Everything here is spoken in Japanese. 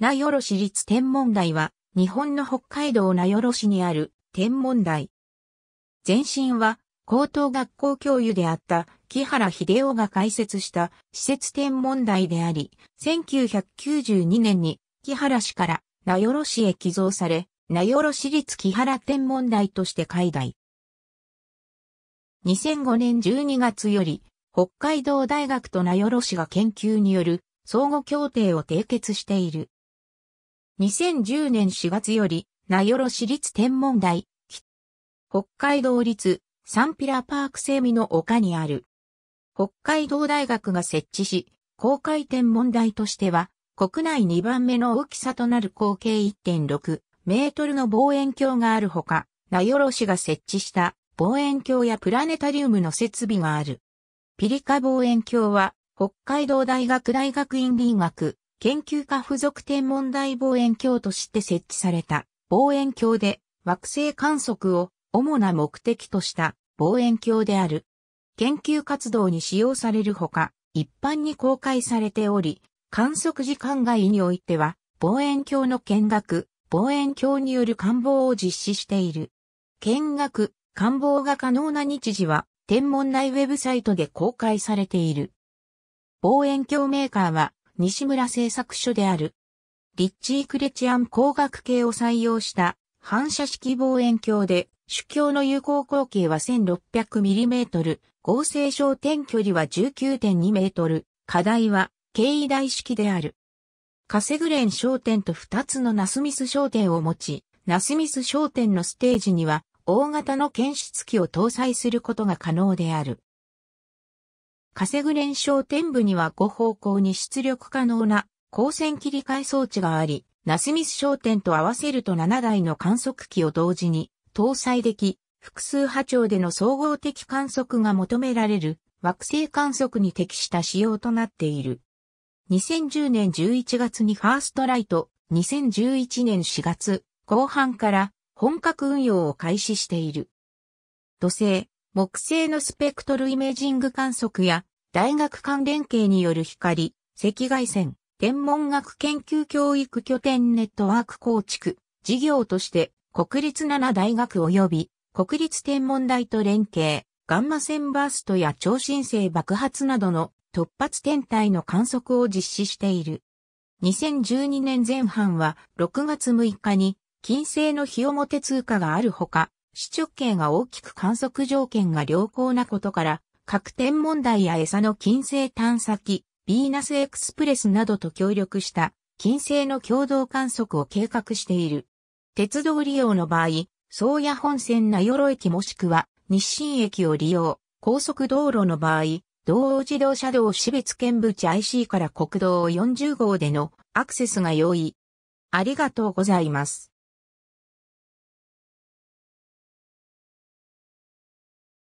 名寄市立天文台は、日本の北海道名寄市にある天文台。前身は、高等学校教諭であった木原秀夫が開設した施設天文台であり、1992年に木原市から名寄市へ寄贈され、名寄市立木原天文台として開台。2005年12月より、北海道大学と名寄市が研究による相互協定を締結している。2010年4月より、名寄市立天文台、北海道立サンピラパークセミの丘にある。北海道大学が設置し、公開天文台としては、国内2番目の大きさとなる口径1.6メートルの望遠鏡があるほか、名寄市が設置した望遠鏡やプラネタリウムの設備がある。ピリカ望遠鏡は、北海道大学大学院林学研究科付属天文台望遠鏡として設置された望遠鏡で惑星観測を主な目的とした望遠鏡である。研究活動に使用されるほか、一般に公開されており、観測時間外においては、望遠鏡の見学、望遠鏡による観望を実施している。見学、観望が可能な日時は、天文台ウェブサイトで公開されている。望遠鏡メーカーは、西村製作所である。リッチー・クレチアン光学系を採用した反射式望遠鏡で、主鏡の有効口径は 1600mm、合成焦点距離は19.2メートル、課題は経緯大式である。カセグレン焦点と2つのナスミス焦点を持ち、ナスミス焦点のステージには大型の検出機を搭載することが可能である。稼ぐ連商天部には5方向に出力可能な光線切り替え装置があり、ナスミス商店と合わせると7台の観測機を同時に搭載でき、複数波長での総合的観測が求められる惑星観測に適した仕様となっている。2010年11月にファーストライト、2011年4月後半から本格運用を開始している。土星、木星のスペクトルイメージング観測や大学間連携による光、赤外線、天文学研究教育拠点ネットワーク構築、事業として、国立7大学及び、国立天文台と連携、ガンマ線バーストや超新星爆発などの突発天体の観測を実施している。2012年前半は6月6日に金星の日表通過があるほか、視直径が大きく観測条件が良好なことから核点問題や餌の金星探査機、ヴィーナスエクスプレスなどと協力した金星の共同観測を計画している。鉄道利用の場合、宗谷本線名寄駅もしくは日清駅を利用、高速道路の場合、道央自動車道私別見物 IC から国道40号でのアクセスが容易。ありがとうございます。